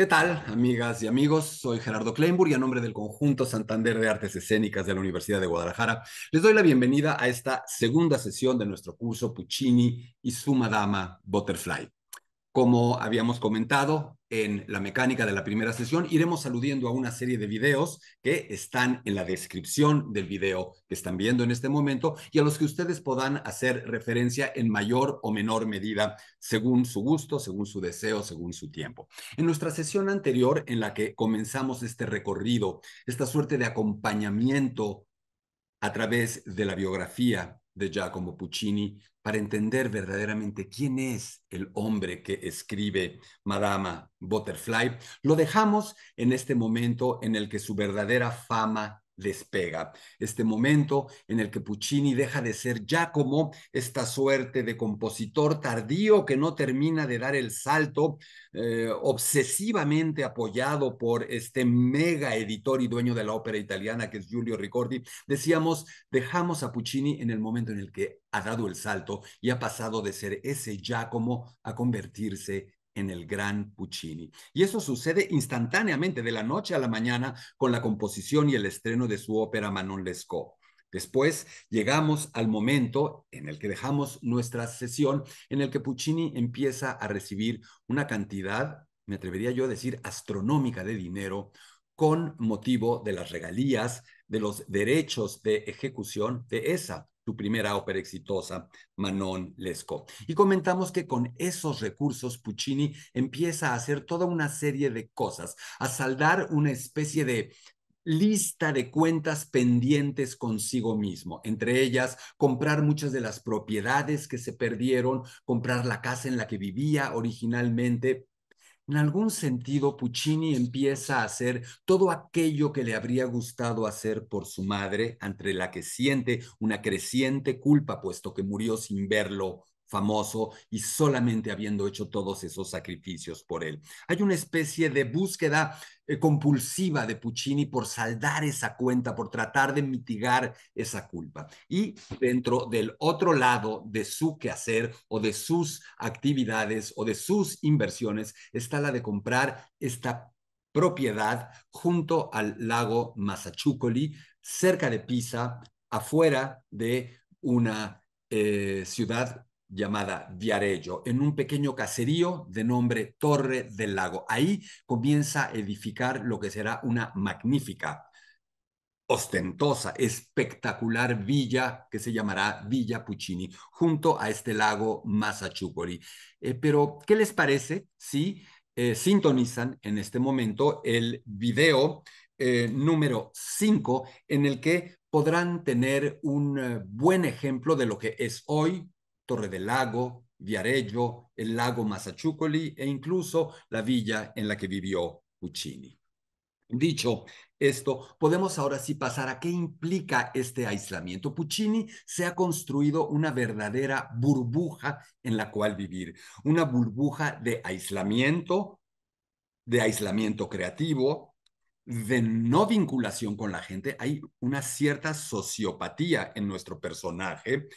¿Qué tal, amigas y amigos? Soy Gerardo Kleinburg y a nombre del Conjunto Santander de Artes Escénicas de la Universidad de Guadalajara, les doy la bienvenida a esta segunda sesión de nuestro curso Puccini y su Madama Butterfly. Como habíamos comentado, en la mecánica de la primera sesión, iremos aludiendo a una serie de videos que están en la descripción del video que están viendo en este momento y a los que ustedes puedan hacer referencia en mayor o menor medida según su gusto, según su deseo, según su tiempo. En nuestra sesión anterior en la que comenzamos este recorrido, esta suerte de acompañamiento a través de la biografía de Giacomo Puccini para entender verdaderamente quién es el hombre que escribe Madama Butterfly, lo dejamos en este momento en el que su verdadera fama despega. Este momento en el que Puccini deja de ser Giacomo, esta suerte de compositor tardío que no termina de dar el salto, eh, obsesivamente apoyado por este mega editor y dueño de la ópera italiana que es Giulio Ricordi, decíamos, dejamos a Puccini en el momento en el que ha dado el salto y ha pasado de ser ese Giacomo a convertirse en el gran Puccini. Y eso sucede instantáneamente, de la noche a la mañana, con la composición y el estreno de su ópera Manon Lescaut. Después llegamos al momento en el que dejamos nuestra sesión, en el que Puccini empieza a recibir una cantidad, me atrevería yo a decir, astronómica de dinero con motivo de las regalías, de los derechos de ejecución de esa su primera ópera exitosa, Manon Lescaut. Y comentamos que con esos recursos Puccini empieza a hacer toda una serie de cosas, a saldar una especie de lista de cuentas pendientes consigo mismo, entre ellas comprar muchas de las propiedades que se perdieron, comprar la casa en la que vivía originalmente, en algún sentido, Puccini empieza a hacer todo aquello que le habría gustado hacer por su madre, entre la que siente una creciente culpa, puesto que murió sin verlo famoso y solamente habiendo hecho todos esos sacrificios por él. Hay una especie de búsqueda eh, compulsiva de Puccini por saldar esa cuenta, por tratar de mitigar esa culpa. Y dentro del otro lado de su quehacer o de sus actividades o de sus inversiones está la de comprar esta propiedad junto al lago Massachucoli, cerca de Pisa, afuera de una eh, ciudad llamada Viarello, en un pequeño caserío de nombre Torre del Lago. Ahí comienza a edificar lo que será una magnífica, ostentosa, espectacular villa que se llamará Villa Puccini, junto a este lago Massachupori. Eh, pero, ¿qué les parece si eh, sintonizan en este momento el video eh, número 5 en el que podrán tener un buen ejemplo de lo que es hoy Torre del Lago, Viareggio, el lago Massaciucoli e incluso la villa en la que vivió Puccini. Dicho esto, podemos ahora sí pasar a qué implica este aislamiento. Puccini se ha construido una verdadera burbuja en la cual vivir, una burbuja de aislamiento, de aislamiento creativo, de no vinculación con la gente. Hay una cierta sociopatía en nuestro personaje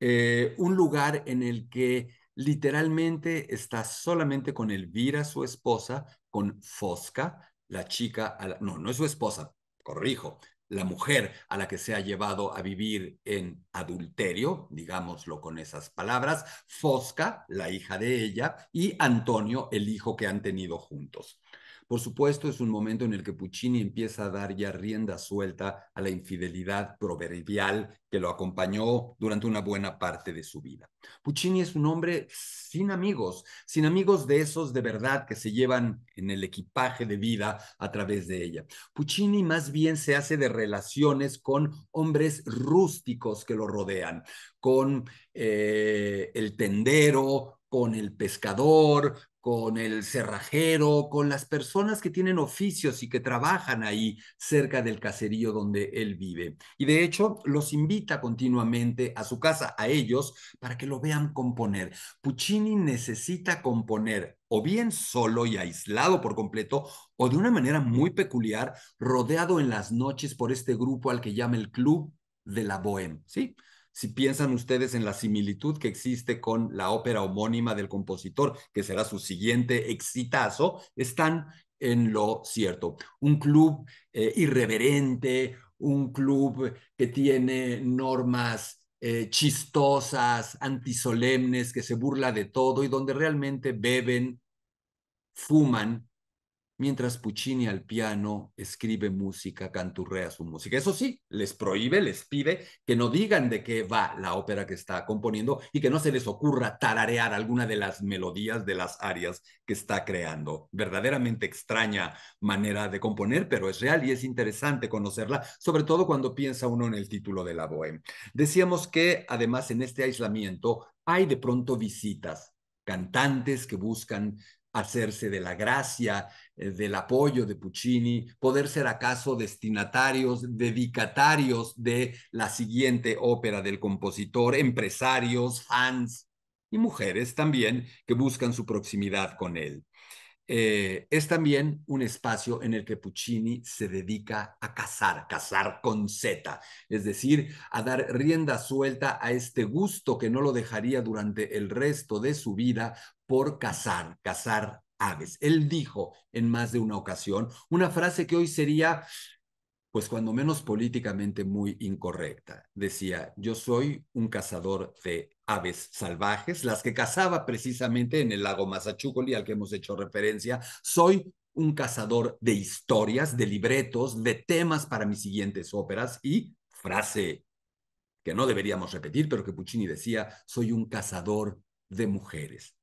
eh, un lugar en el que literalmente está solamente con Elvira, su esposa, con Fosca, la chica, no, no es su esposa, corrijo, la mujer a la que se ha llevado a vivir en adulterio, digámoslo con esas palabras, Fosca, la hija de ella, y Antonio, el hijo que han tenido juntos. Por supuesto, es un momento en el que Puccini empieza a dar ya rienda suelta a la infidelidad proverbial que lo acompañó durante una buena parte de su vida. Puccini es un hombre sin amigos, sin amigos de esos de verdad que se llevan en el equipaje de vida a través de ella. Puccini más bien se hace de relaciones con hombres rústicos que lo rodean, con eh, el tendero, con el pescador, con el cerrajero, con las personas que tienen oficios y que trabajan ahí cerca del caserío donde él vive. Y de hecho, los invita continuamente a su casa, a ellos, para que lo vean componer. Puccini necesita componer o bien solo y aislado por completo, o de una manera muy peculiar, rodeado en las noches por este grupo al que llama el Club de la Bohème, ¿sí? si piensan ustedes en la similitud que existe con la ópera homónima del compositor, que será su siguiente exitazo, están en lo cierto. Un club eh, irreverente, un club que tiene normas eh, chistosas, antisolemnes, que se burla de todo y donde realmente beben, fuman mientras Puccini al piano escribe música, canturrea su música. Eso sí, les prohíbe, les pide que no digan de qué va la ópera que está componiendo y que no se les ocurra tararear alguna de las melodías de las arias que está creando. Verdaderamente extraña manera de componer, pero es real y es interesante conocerla, sobre todo cuando piensa uno en el título de la bohème. Decíamos que además en este aislamiento hay de pronto visitas, cantantes que buscan hacerse de la gracia, eh, del apoyo de Puccini, poder ser acaso destinatarios, dedicatarios de la siguiente ópera del compositor, empresarios, fans y mujeres también que buscan su proximidad con él. Eh, es también un espacio en el que Puccini se dedica a cazar, cazar con Z, es decir, a dar rienda suelta a este gusto que no lo dejaría durante el resto de su vida por cazar, cazar aves. Él dijo en más de una ocasión una frase que hoy sería, pues cuando menos políticamente muy incorrecta. Decía, yo soy un cazador de aves salvajes, las que cazaba precisamente en el lago Mazachúcoli, al que hemos hecho referencia. Soy un cazador de historias, de libretos, de temas para mis siguientes óperas y frase que no deberíamos repetir, pero que Puccini decía, soy un cazador de mujeres.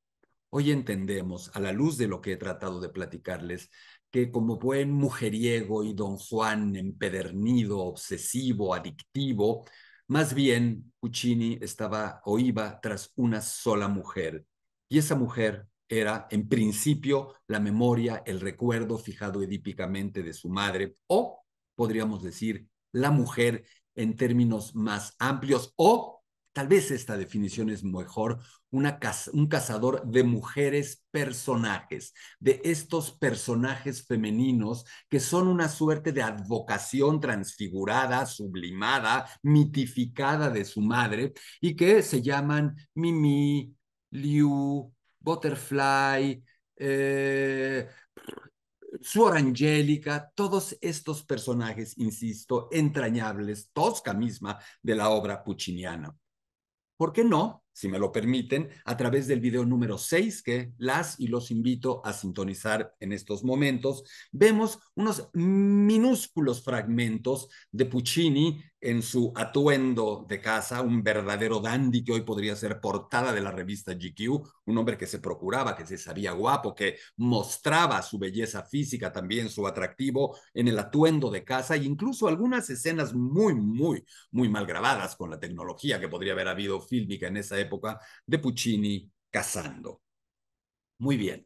Hoy entendemos, a la luz de lo que he tratado de platicarles, que como buen mujeriego y don Juan empedernido, obsesivo, adictivo, más bien Puccini estaba o iba tras una sola mujer. Y esa mujer era, en principio, la memoria, el recuerdo fijado edípicamente de su madre, o podríamos decir, la mujer en términos más amplios, o Tal vez esta definición es mejor un cazador de mujeres personajes, de estos personajes femeninos que son una suerte de advocación transfigurada, sublimada, mitificada de su madre y que se llaman Mimi, Liu, Butterfly, eh, Suor Angélica, todos estos personajes, insisto, entrañables, tosca misma de la obra pucciniana. ¿Por qué no? si me lo permiten, a través del video número 6 que las y los invito a sintonizar en estos momentos, vemos unos minúsculos fragmentos de Puccini en su atuendo de casa, un verdadero dandy que hoy podría ser portada de la revista GQ, un hombre que se procuraba, que se sabía guapo, que mostraba su belleza física, también su atractivo en el atuendo de casa e incluso algunas escenas muy, muy, muy mal grabadas con la tecnología que podría haber habido fílmica en esa época época de Puccini cazando. Muy bien.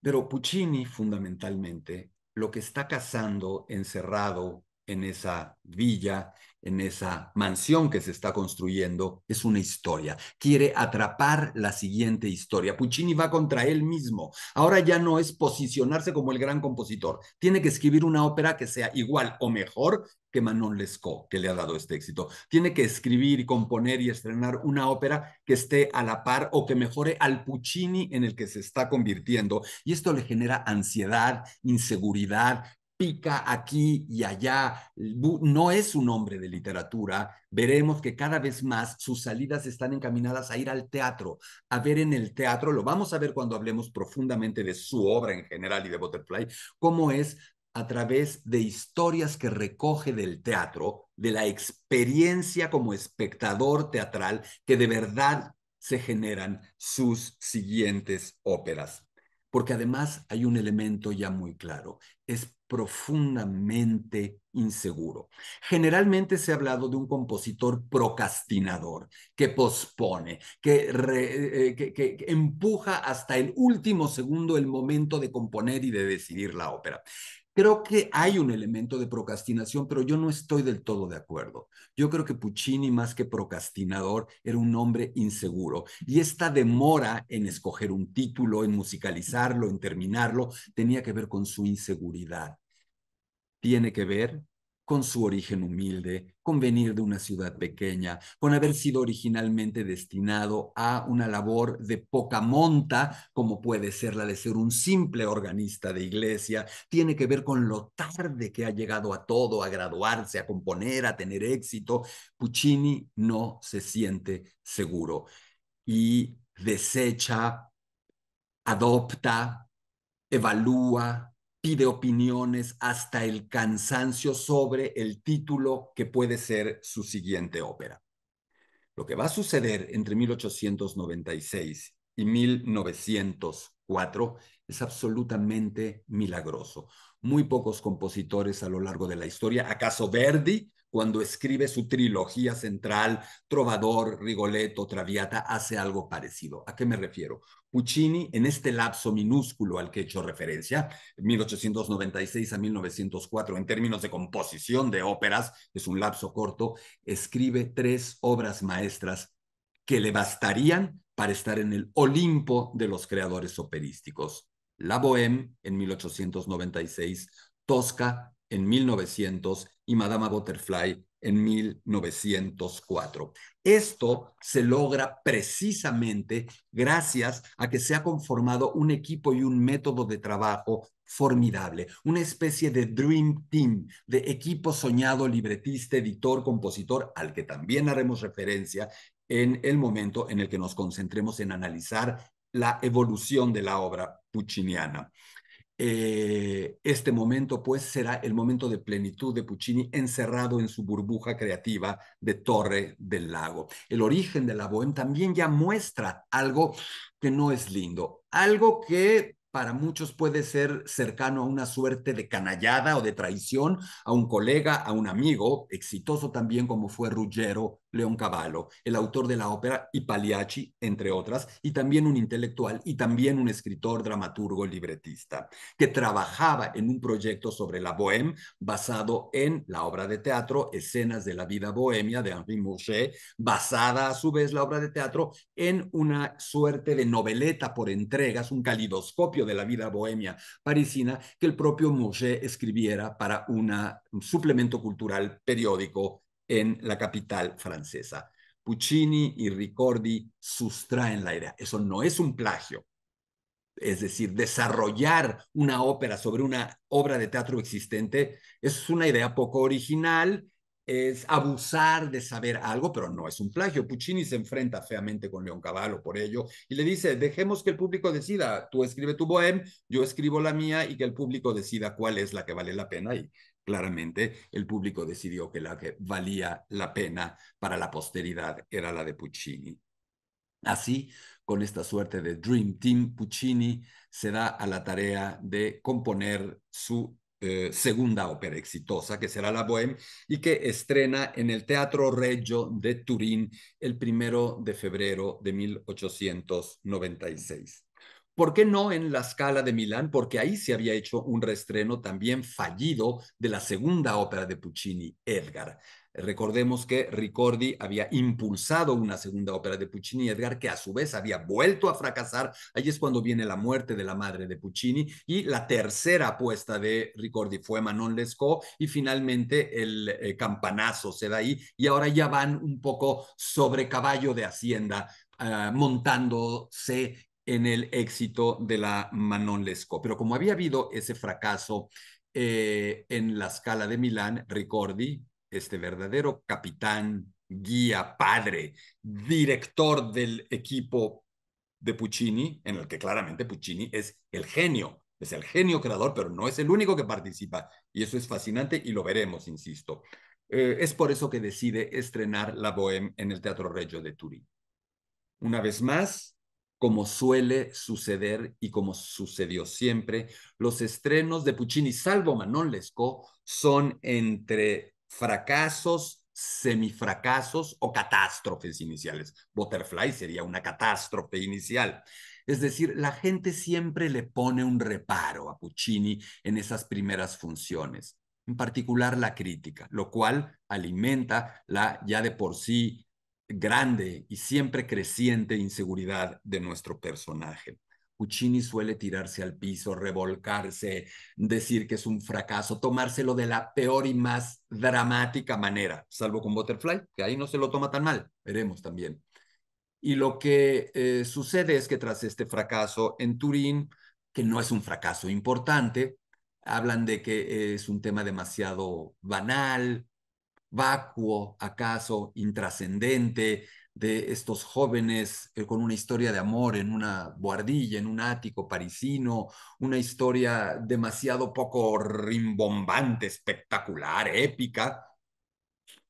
Pero Puccini fundamentalmente lo que está cazando encerrado en esa villa, en esa mansión que se está construyendo, es una historia. Quiere atrapar la siguiente historia. Puccini va contra él mismo. Ahora ya no es posicionarse como el gran compositor. Tiene que escribir una ópera que sea igual o mejor que Manon Lescaut, que le ha dado este éxito. Tiene que escribir y componer y estrenar una ópera que esté a la par o que mejore al Puccini en el que se está convirtiendo. Y esto le genera ansiedad, inseguridad, pica aquí y allá. No es un hombre de literatura. Veremos que cada vez más sus salidas están encaminadas a ir al teatro, a ver en el teatro, lo vamos a ver cuando hablemos profundamente de su obra en general y de Butterfly, cómo es a través de historias que recoge del teatro, de la experiencia como espectador teatral que de verdad se generan sus siguientes óperas. Porque además hay un elemento ya muy claro, es profundamente inseguro. Generalmente se ha hablado de un compositor procrastinador, que pospone, que, eh, empuja hasta el último segundo el momento de componer y de decidir la ópera creo que hay un elemento de procrastinación, pero yo no estoy del todo de acuerdo. Yo creo que Puccini, más que procrastinador, era un hombre inseguro. Y esta demora en escoger un título, en musicalizarlo, en terminarlo, tenía que ver con su inseguridad. Tiene que ver con su origen humilde, con venir de una ciudad pequeña, con haber sido originalmente destinado a una labor de poca monta, como puede ser la de ser un simple organista de iglesia, tiene que ver con lo tarde que ha llegado a todo, a graduarse, a componer, a tener éxito. Puccini no se siente seguro y desecha, adopta, evalúa, pide opiniones hasta el cansancio sobre el título que puede ser su siguiente ópera. Lo que va a suceder entre 1896 y 1904 es absolutamente milagroso. Muy pocos compositores a lo largo de la historia, acaso Verdi, cuando escribe su trilogía central, Trovador, Rigoletto, Traviata, hace algo parecido. ¿A qué me refiero? Puccini, en este lapso minúsculo al que he hecho referencia, 1896 a 1904, en términos de composición de óperas, es un lapso corto, escribe tres obras maestras que le bastarían para estar en el Olimpo de los creadores operísticos. La Bohème en 1896, Tosca en 1900 y Madama Butterfly en 1904. Esto se logra precisamente gracias a que se ha conformado un equipo y un método de trabajo formidable, una especie de Dream Team, de equipo soñado, libretista, editor, compositor, al que también haremos referencia en el momento en el que nos concentremos en analizar la evolución de la obra pucciniana. Eh, este momento pues será el momento de plenitud de Puccini encerrado en su burbuja creativa de Torre del Lago. El origen de la Bohème también ya muestra algo que no es lindo, algo que para muchos puede ser cercano a una suerte de canallada o de traición a un colega, a un amigo, exitoso también como fue Ruggiero León Cavallo, el autor de la ópera y entre otras, y también un intelectual y también un escritor, dramaturgo, libretista, que trabajaba en un proyecto sobre la Bohème basado en la obra de teatro Escenas de la vida bohemia de Henri Mouchet, basada a su vez la obra de teatro en una suerte de noveleta por entregas, un calidoscopio de la vida bohemia parisina que el propio Mouchet escribiera para un suplemento cultural periódico en la capital francesa. Puccini y Ricordi sustraen la idea. Eso no es un plagio. Es decir, desarrollar una ópera sobre una obra de teatro existente es una idea poco original, es abusar de saber algo, pero no es un plagio. Puccini se enfrenta feamente con León Cavallo por ello y le dice, dejemos que el público decida, tú escribe tu bohème, yo escribo la mía y que el público decida cuál es la que vale la pena y Claramente, el público decidió que la que valía la pena para la posteridad era la de Puccini. Así, con esta suerte de Dream Team, Puccini se da a la tarea de componer su eh, segunda ópera exitosa, que será La Bohème, y que estrena en el Teatro Reggio de Turín el primero de febrero de 1896. ¿Por qué no en La escala de Milán? Porque ahí se había hecho un restreno también fallido de la segunda ópera de Puccini, Edgar. Recordemos que Ricordi había impulsado una segunda ópera de Puccini, Edgar, que a su vez había vuelto a fracasar. Ahí es cuando viene la muerte de la madre de Puccini y la tercera apuesta de Ricordi fue Manon Lescaut y finalmente el eh, campanazo se da ahí y ahora ya van un poco sobre caballo de hacienda ah, montándose en el éxito de la Manon Lescaut. Pero como había habido ese fracaso eh, en la escala de Milán, Ricordi, este verdadero capitán, guía, padre, director del equipo de Puccini, en el que claramente Puccini es el genio, es el genio creador, pero no es el único que participa. Y eso es fascinante y lo veremos, insisto. Eh, es por eso que decide estrenar La Bohème en el Teatro Regio de Turín. Una vez más, como suele suceder y como sucedió siempre, los estrenos de Puccini, salvo Manon Lescaut, son entre fracasos, semifracasos o catástrofes iniciales. Butterfly sería una catástrofe inicial. Es decir, la gente siempre le pone un reparo a Puccini en esas primeras funciones, en particular la crítica, lo cual alimenta la ya de por sí grande y siempre creciente inseguridad de nuestro personaje. Puccini suele tirarse al piso, revolcarse, decir que es un fracaso, tomárselo de la peor y más dramática manera, salvo con Butterfly, que ahí no se lo toma tan mal, veremos también. Y lo que eh, sucede es que tras este fracaso en Turín, que no es un fracaso importante, hablan de que es un tema demasiado banal, vacuo, acaso intrascendente, de estos jóvenes eh, con una historia de amor en una buhardilla, en un ático parisino, una historia demasiado poco rimbombante, espectacular, épica,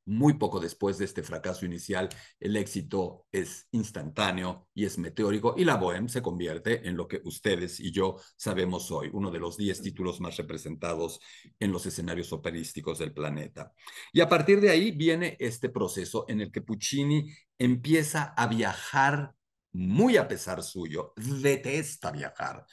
muy poco después de este fracaso inicial, el éxito es instantáneo y es meteórico y la Bohème se convierte en lo que ustedes y yo sabemos hoy, uno de los diez títulos más representados en los escenarios operísticos del planeta. Y a partir de ahí viene este proceso en el que Puccini empieza a viajar muy a pesar suyo, detesta viajar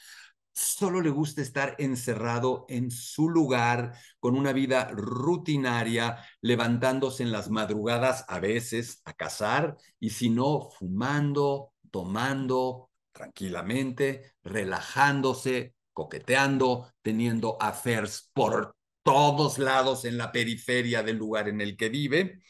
solo le gusta estar encerrado en su lugar, con una vida rutinaria, levantándose en las madrugadas a veces a cazar y si no, fumando, tomando tranquilamente, relajándose, coqueteando, teniendo affairs por todos lados en la periferia del lugar en el que vive.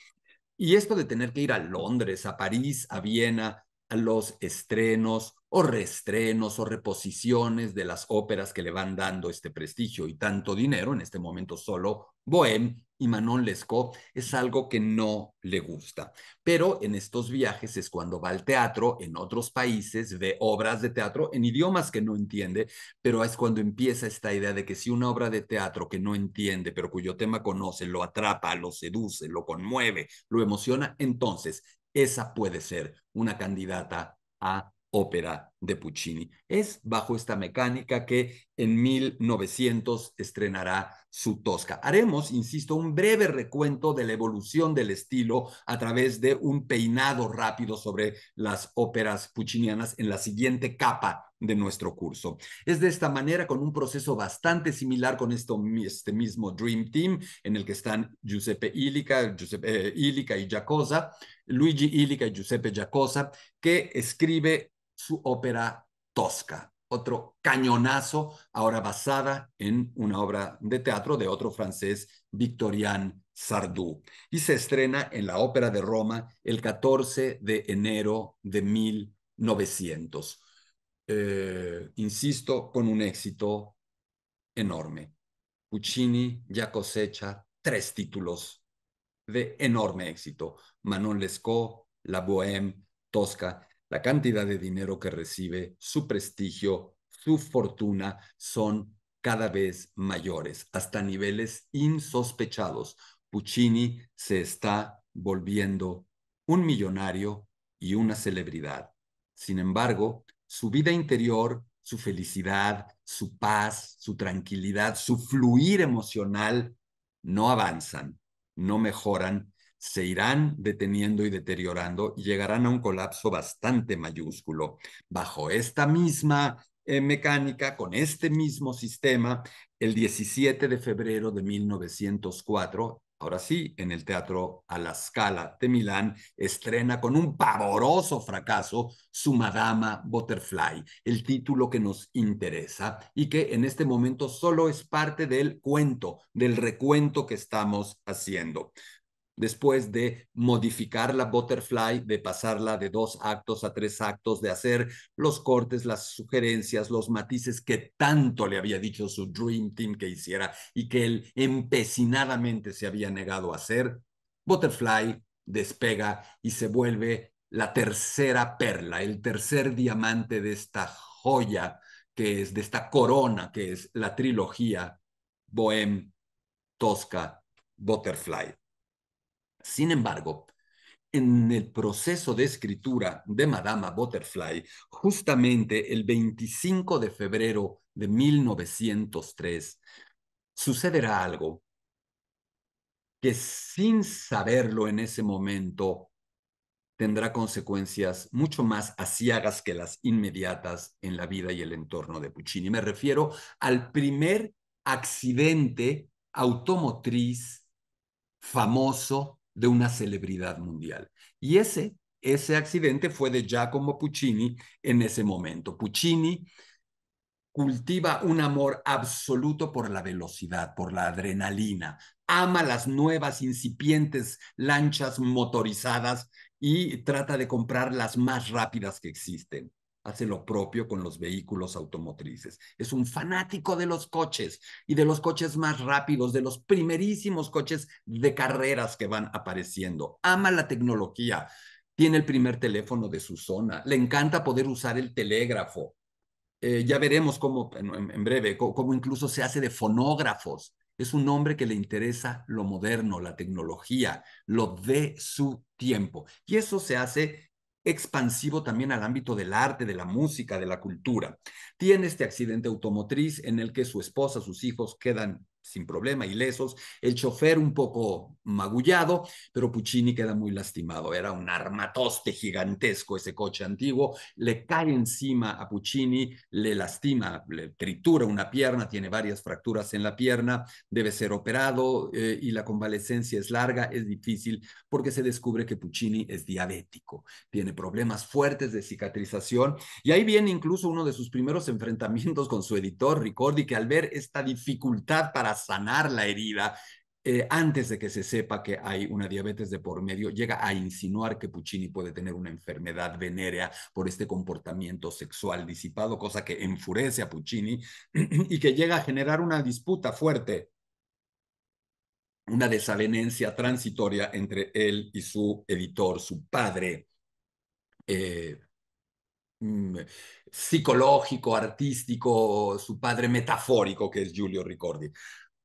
Y esto de tener que ir a Londres, a París, a Viena, los estrenos o reestrenos o reposiciones de las óperas que le van dando este prestigio y tanto dinero, en este momento solo Bohème y Manon Lescaut, es algo que no le gusta. Pero en estos viajes es cuando va al teatro, en otros países ve obras de teatro en idiomas que no entiende, pero es cuando empieza esta idea de que si una obra de teatro que no entiende, pero cuyo tema conoce, lo atrapa, lo seduce, lo conmueve, lo emociona, entonces esa puede ser una candidata a ópera de Puccini. Es bajo esta mecánica que en 1900 estrenará su Tosca. Haremos, insisto, un breve recuento de la evolución del estilo a través de un peinado rápido sobre las óperas puccinianas en la siguiente capa de nuestro curso. Es de esta manera, con un proceso bastante similar con esto, este mismo Dream Team, en el que están Giuseppe Illica, Giuseppe, eh, Illica y Giacosa, Luigi Illica y Giuseppe Giacosa, que escribe su ópera Tosca, otro cañonazo, ahora basada en una obra de teatro de otro francés, Victorien Sardou, y se estrena en la Ópera de Roma el 14 de enero de 1900. Eh, insisto, con un éxito enorme. Puccini ya cosecha tres títulos de enorme éxito. Manon Lescaut, La Bohème, Tosca la cantidad de dinero que recibe, su prestigio, su fortuna son cada vez mayores, hasta niveles insospechados. Puccini se está volviendo un millonario y una celebridad. Sin embargo, su vida interior, su felicidad, su paz, su tranquilidad, su fluir emocional no avanzan, no mejoran se irán deteniendo y deteriorando y llegarán a un colapso bastante mayúsculo. Bajo esta misma eh, mecánica, con este mismo sistema, el 17 de febrero de 1904, ahora sí, en el Teatro a la Scala de Milán, estrena con un pavoroso fracaso su Madama Butterfly, el título que nos interesa y que en este momento solo es parte del cuento, del recuento que estamos haciendo después de modificar la butterfly, de pasarla de dos actos a tres actos, de hacer los cortes, las sugerencias, los matices que tanto le había dicho su Dream Team que hiciera y que él empecinadamente se había negado a hacer, Butterfly despega y se vuelve la tercera perla, el tercer diamante de esta joya que es, de esta corona que es la trilogía Bohem, Tosca, Butterfly. Sin embargo, en el proceso de escritura de Madama Butterfly, justamente el 25 de febrero de 1903, sucederá algo que sin saberlo en ese momento tendrá consecuencias mucho más aciagas que las inmediatas en la vida y el entorno de Puccini. Me refiero al primer accidente automotriz famoso de una celebridad mundial. Y ese, ese accidente fue de Giacomo Puccini en ese momento. Puccini cultiva un amor absoluto por la velocidad, por la adrenalina, ama las nuevas incipientes lanchas motorizadas y trata de comprar las más rápidas que existen hace lo propio con los vehículos automotrices. Es un fanático de los coches y de los coches más rápidos, de los primerísimos coches de carreras que van apareciendo. Ama la tecnología, tiene el primer teléfono de su zona, le encanta poder usar el telégrafo. Eh, ya veremos cómo, en, breve, cómo incluso se hace de fonógrafos. Es un hombre que le interesa lo moderno, la tecnología, lo de su tiempo. Y eso se hace expansivo también al ámbito del arte, de la música, de la cultura. Tiene este accidente automotriz en el que su esposa, sus hijos quedan sin problema, ilesos, el chofer un poco magullado, pero Puccini queda muy lastimado, era un armatoste gigantesco ese coche antiguo, le cae encima a Puccini, le lastima, le tritura una pierna, tiene varias fracturas en la pierna, debe ser operado eh, y la convalecencia es larga, es difícil, porque se descubre que Puccini es diabético, tiene problemas fuertes de cicatrización y ahí viene incluso uno de sus primeros enfrentamientos con su editor Ricordi, que al ver esta dificultad para sanar la herida, eh, antes de que se sepa que hay una diabetes de por medio, llega a insinuar que Puccini puede tener una enfermedad venérea por este comportamiento sexual disipado, cosa que enfurece a Puccini y que llega a generar una disputa fuerte, una desavenencia transitoria entre él y su editor, su padre. Eh, mm, psicológico, artístico, su padre metafórico, que es Giulio Ricordi.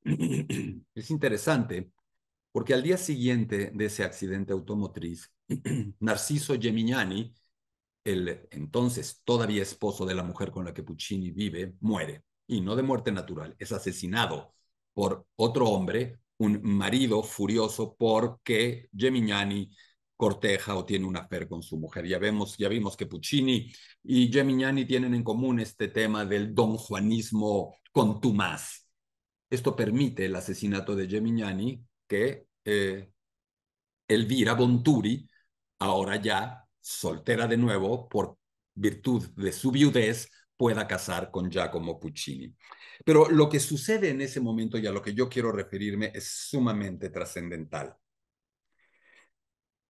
Es interesante porque al día siguiente de ese accidente automotriz, Narciso Gemignani, el entonces todavía esposo de la mujer con la que Puccini vive, muere, y no de muerte natural, es asesinado por otro hombre, un marido furioso porque Gemignani corteja o tiene una affair con su mujer. Ya vemos, ya vimos que Puccini y Gemignani tienen en común este tema del don juanismo contumaz esto permite el asesinato de Gemignani que eh, Elvira Bonturi, ahora ya soltera de nuevo por virtud de su viudez, pueda casar con Giacomo Puccini. Pero lo que sucede en ese momento y a lo que yo quiero referirme es sumamente trascendental.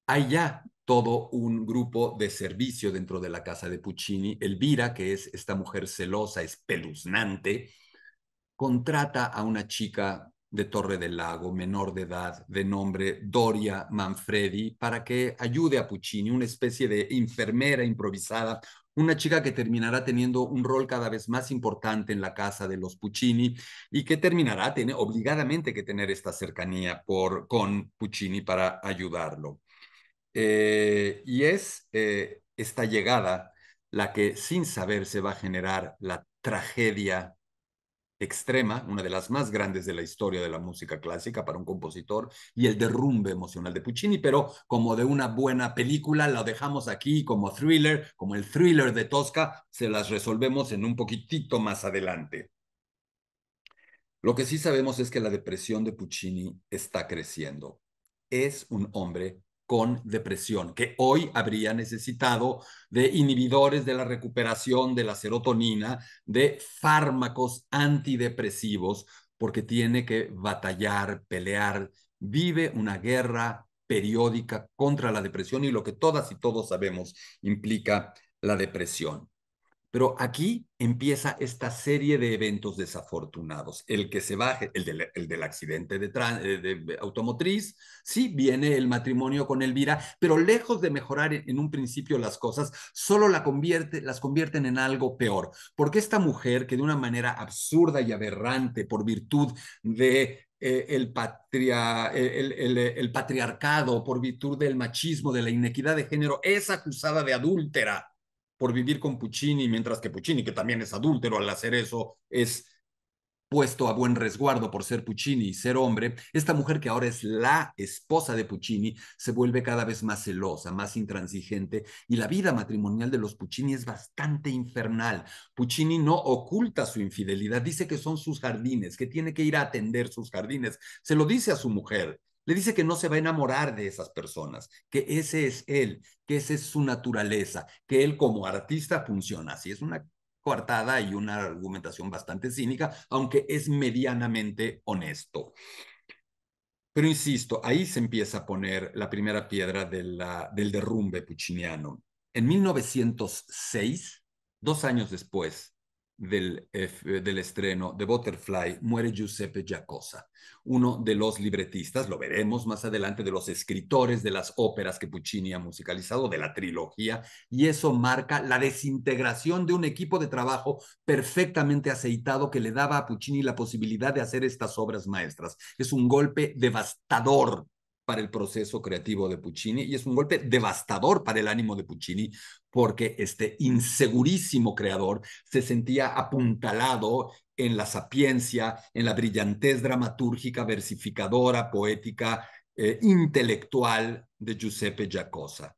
Hay ya todo un grupo de servicio dentro de la casa de Puccini. Elvira, que es esta mujer celosa, espeluznante, contrata a una chica de Torre del Lago, menor de edad, de nombre Doria Manfredi, para que ayude a Puccini, una especie de enfermera improvisada, una chica que terminará teniendo un rol cada vez más importante en la casa de los Puccini y que terminará obligadamente que tener esta cercanía por, con Puccini para ayudarlo. Eh, y es eh, esta llegada la que sin saber se va a generar la tragedia extrema, una de las más grandes de la historia de la música clásica para un compositor, y el derrumbe emocional de Puccini, pero como de una buena película, la dejamos aquí como thriller, como el thriller de Tosca, se las resolvemos en un poquitito más adelante. Lo que sí sabemos es que la depresión de Puccini está creciendo. Es un hombre con depresión, que hoy habría necesitado de inhibidores de la recuperación de la serotonina, de fármacos antidepresivos, porque tiene que batallar, pelear, vive una guerra periódica contra la depresión y lo que todas y todos sabemos implica la depresión. Pero aquí empieza esta serie de eventos desafortunados. El que se baje, el del, accidente eh, de, automotriz, sí, viene el matrimonio con Elvira, pero lejos de mejorar en, un principio las cosas, solo la convierte, las convierten en algo peor. Porque esta mujer, que de una manera absurda y aberrante, por virtud del eh, el, patriarcado, por virtud del machismo, de la inequidad de género, es acusada de adúltera por vivir con Puccini, mientras que Puccini, que también es adúltero al hacer eso, es puesto a buen resguardo por ser Puccini y ser hombre, esta mujer que ahora es la esposa de Puccini se vuelve cada vez más celosa, más intransigente y la vida matrimonial de los Puccini es bastante infernal. Puccini no oculta su infidelidad, dice que son sus jardines, que tiene que ir a atender sus jardines, se lo dice a su mujer. Le dice que no se va a enamorar de esas personas, que ese es él, que esa es su naturaleza, que él como artista funciona así. Es una coartada y una argumentación bastante cínica, aunque es medianamente honesto. Pero insisto, ahí se empieza a poner la primera piedra del derrumbe pucciniano. En 1906, dos años después del, eh, eh, del, estreno de Butterfly muere Giuseppe Giacosa, uno de los libretistas, lo veremos más adelante, de los escritores de las óperas que Puccini ha musicalizado, de la trilogía, y eso marca la desintegración de un equipo de trabajo perfectamente aceitado que le daba a Puccini la posibilidad de hacer estas obras maestras. Es un golpe devastador para el proceso creativo de Puccini y es un golpe devastador para el ánimo de Puccini porque este insegurísimo creador se sentía apuntalado en la sapiencia, en la brillantez dramatúrgica, versificadora, poética, eh, intelectual de Giuseppe Giacosa.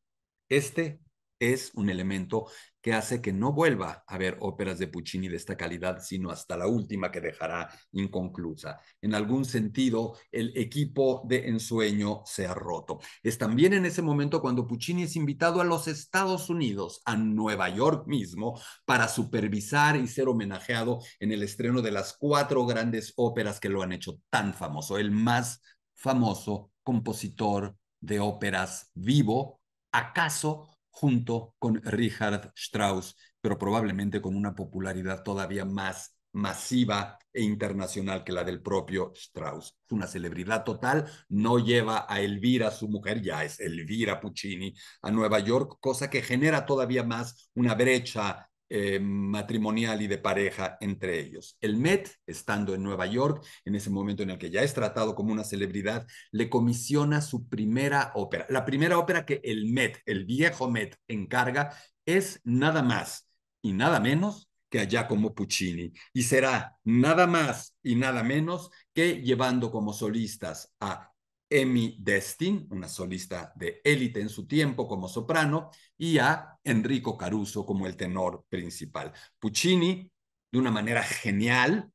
Este es un elemento que hace que no vuelva a ver óperas de Puccini de esta calidad, sino hasta la última que dejará inconclusa. En algún sentido, el equipo de ensueño se ha roto. Es también en ese momento cuando Puccini es invitado a los Estados Unidos, a Nueva York mismo, para supervisar y ser homenajeado en el estreno de las cuatro grandes óperas que lo han hecho tan famoso, el más famoso compositor de óperas vivo, acaso junto con Richard Strauss, pero probablemente con una popularidad todavía más masiva e internacional que la del propio Strauss. Es una celebridad total, no lleva a Elvira, su mujer ya es Elvira Puccini, a Nueva York, cosa que genera todavía más una brecha eh, matrimonial y de pareja entre ellos. El Met, estando en Nueva York, en ese momento en el que ya es tratado como una celebridad, le comisiona su primera ópera. La primera ópera que el Met, el viejo Met, encarga es nada más y nada menos que a Giacomo Puccini. Y será nada más y nada menos que llevando como solistas a Emmy Destin, una solista de élite en su tiempo como soprano, y a Enrico Caruso como el tenor principal. Puccini, de una manera genial,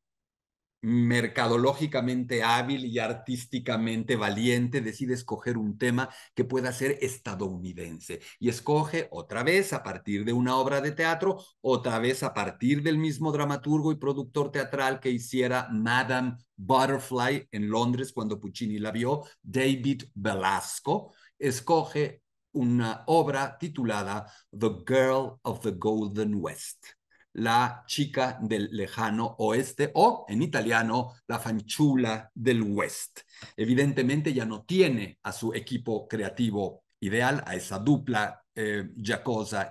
mercadológicamente hábil y artísticamente valiente, decide escoger un tema que pueda ser estadounidense y escoge otra vez a partir de una obra de teatro, otra vez a partir del mismo dramaturgo y productor teatral que hiciera Madame Butterfly en Londres cuando Puccini la vio, David Velasco, escoge una obra titulada The Girl of the Golden West la chica del lejano oeste o en italiano la fanchula del west. Evidentemente ya no tiene a su equipo creativo ideal, a esa dupla jacosa eh, Giacosa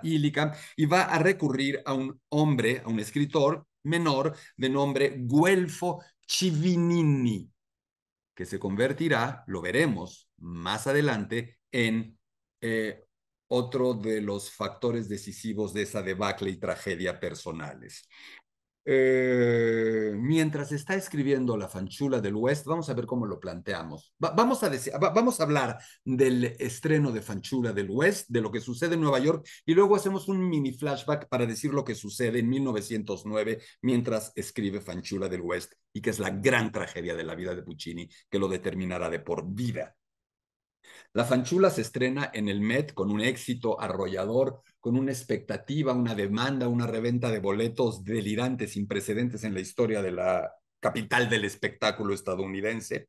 y va a recurrir a un hombre, a un escritor menor de nombre Guelfo Civinini, que se convertirá, lo veremos más adelante, en eh, otro de los factores decisivos de esa debacle y tragedia personales. Eh, mientras está escribiendo La Fanchula del West, vamos a ver cómo lo planteamos. vamos, a vamos a hablar del estreno de Fanchula del West, de lo que sucede en Nueva York, y luego hacemos un mini flashback para decir lo que sucede en 1909 mientras escribe Fanchula del West, y que es la gran tragedia de la vida de Puccini que lo determinará de por vida. La Fanchula se estrena en el Met con un éxito arrollador, con una expectativa, una demanda, una reventa de boletos delirantes, sin precedentes en la historia de la capital del espectáculo estadounidense.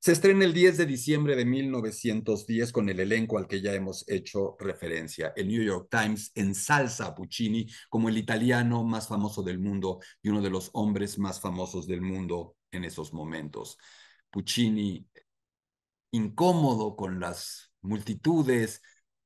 Se estrena el 10 de diciembre de 1910 con el elenco al que ya hemos hecho referencia. El New York Times ensalza a Puccini como el italiano más famoso del mundo y uno de los hombres más famosos del mundo en esos momentos. Puccini incómodo con las multitudes,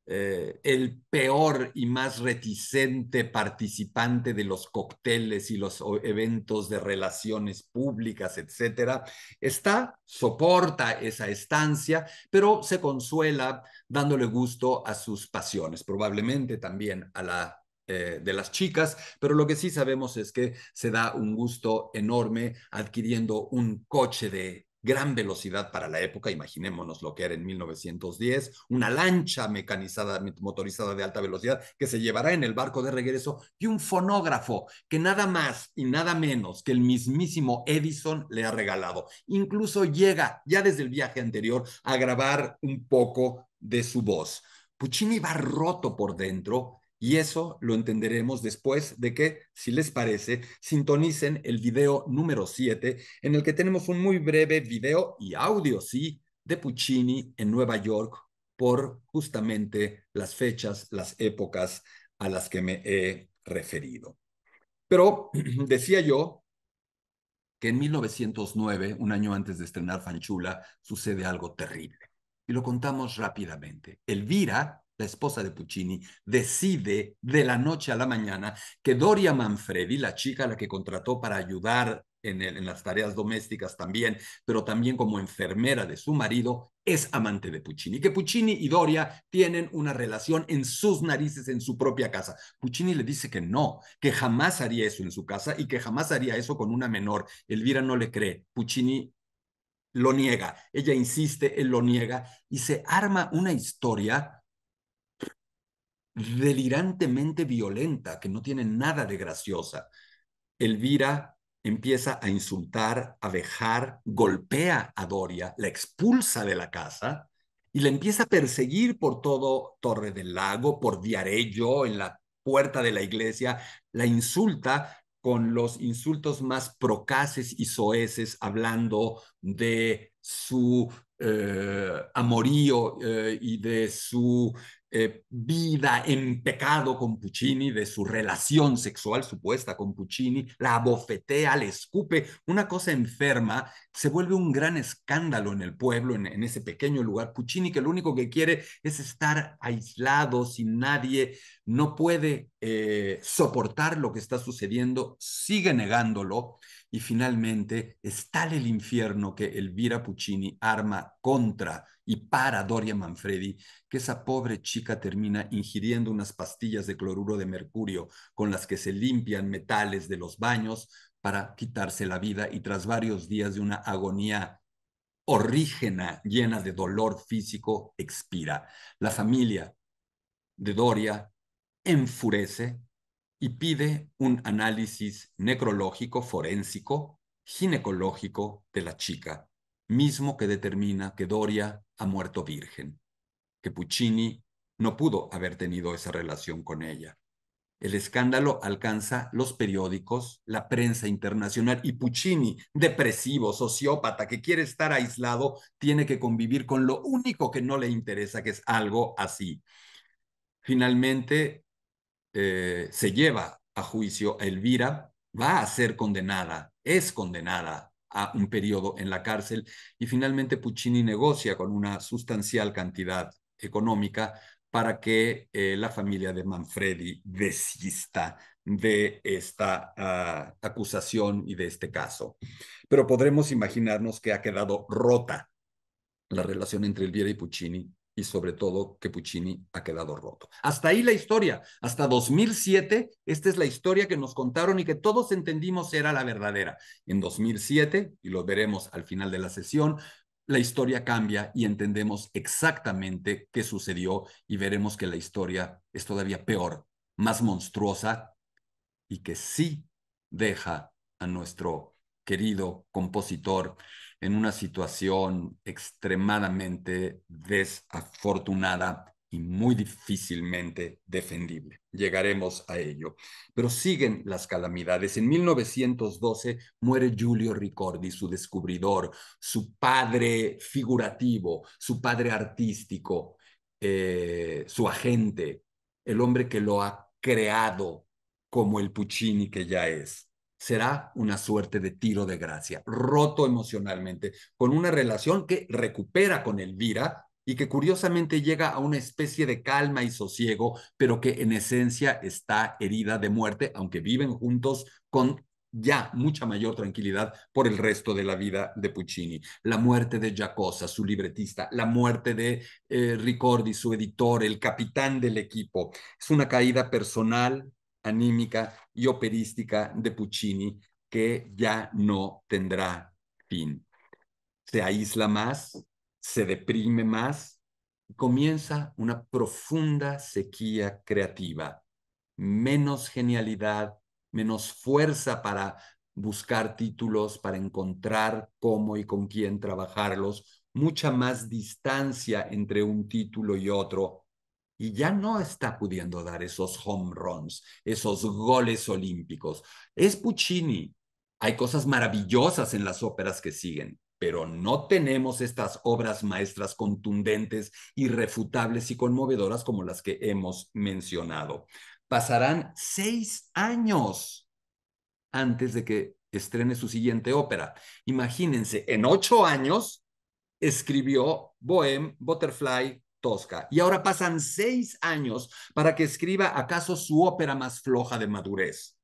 eh, el peor y más reticente participante de los cócteles y los eventos de relaciones públicas, etcétera, está, soporta esa estancia, pero se consuela dándole gusto a sus pasiones, probablemente también a la eh, de las chicas, pero lo que sí sabemos es que se da un gusto enorme adquiriendo un coche de gran velocidad para la época, imaginémonos lo que era en 1910, una lancha mecanizada, motorizada de alta velocidad que se llevará en el barco de regreso y un fonógrafo que nada más y nada menos que el mismísimo Edison le ha regalado. Incluso llega ya desde el viaje anterior a grabar un poco de su voz. Puccini va roto por dentro y eso lo entenderemos después de que, si les parece, sintonicen el video número 7, en el que tenemos un muy breve video y audio, sí, de Puccini en Nueva York por justamente las fechas, las épocas a las que me he referido. Pero decía yo que en 1909, un año antes de estrenar Fanchula, sucede algo terrible. Y lo contamos rápidamente. Elvira, la esposa de Puccini, decide de la noche a la mañana que Doria Manfredi, la chica a la que contrató para ayudar en, en, las tareas domésticas también, pero también como enfermera de su marido, es amante de Puccini. Que Puccini y Doria tienen una relación en sus narices, en su propia casa. Puccini le dice que no, que jamás haría eso en su casa y que jamás haría eso con una menor. Elvira no le cree. Puccini lo niega. Ella insiste, él lo niega y se arma una historia delirantemente violenta, que no tiene nada de graciosa. Elvira empieza a insultar, a dejar, golpea a Doria, la expulsa de la casa y la empieza a perseguir por todo Torre del Lago, por Diarello, en la puerta de la iglesia, la insulta con los insultos más procaces y soeces, hablando de su eh, amorío eh, y de su eh, vida en pecado con Puccini, de su relación sexual supuesta con Puccini, la abofetea, le escupe, una cosa enferma, se vuelve un gran escándalo en el pueblo, en, ese pequeño lugar. Puccini, que lo único que quiere es estar aislado, sin nadie, no puede eh, soportar lo que está sucediendo, sigue negándolo y finalmente es tal el infierno que Elvira Puccini arma contra y para Doria Manfredi que esa pobre chica termina ingiriendo unas pastillas de cloruro de mercurio con las que se limpian metales de los baños para quitarse la vida y tras varios días de una agonía horrígena llena de dolor físico expira. La familia de Doria enfurece y pide un análisis necrológico, forénsico, ginecológico de la chica, mismo que determina que Doria ha muerto virgen, que Puccini no pudo haber tenido esa relación con ella. El escándalo alcanza los periódicos, la prensa internacional y Puccini, depresivo, sociópata, que quiere estar aislado, tiene que convivir con lo único que no le interesa, que es algo así. Finalmente, eh, se lleva a juicio a Elvira, va a ser condenada, es condenada a un periodo en la cárcel y finalmente Puccini negocia con una sustancial cantidad económica para que eh, la familia de Manfredi desista de esta ah, acusación y de este caso. Pero podremos imaginarnos que ha quedado rota la relación entre Elvira y Puccini y sobre todo que Puccini ha quedado roto. Hasta ahí la historia, hasta 2007, esta es la historia que nos contaron y que todos entendimos era la verdadera. En 2007, y lo veremos al final de la sesión, la historia cambia y entendemos exactamente qué sucedió y veremos que la historia es todavía peor, más monstruosa y que sí deja a nuestro querido compositor en una situación extremadamente desafortunada y muy difícilmente defendible. Llegaremos a ello. Pero siguen las calamidades. En 1912 muere Giulio Ricordi, su descubridor, su padre figurativo, su padre artístico, eh, su agente, el hombre que lo ha creado como el Puccini que ya es será una suerte de tiro de gracia, roto emocionalmente, con una relación que recupera con Elvira y que curiosamente llega a una especie de calma y sosiego, pero que en esencia está herida de muerte, aunque viven juntos con ya mucha mayor tranquilidad por el resto de la vida de Puccini. La muerte de Giacosa, su libretista, la muerte de eh, Ricordi, su editor, el capitán del equipo. Es una caída personal, anímica y operística de Puccini que ya no tendrá fin. Se aísla más, se deprime más, y comienza una profunda sequía creativa, menos genialidad, menos fuerza para buscar títulos, para encontrar cómo y con quién trabajarlos, mucha más distancia entre un título y otro, y ya no está pudiendo dar esos home runs, esos goles olímpicos. Es Puccini. Hay cosas maravillosas en las óperas que siguen, pero no tenemos estas obras maestras contundentes, irrefutables y conmovedoras como las que hemos mencionado. Pasarán seis años antes de que estrene su siguiente ópera. Imagínense, en ocho años escribió Bohem, Butterfly, tosca. Y ahora pasan seis años para que escriba acaso su ópera más floja de madurez.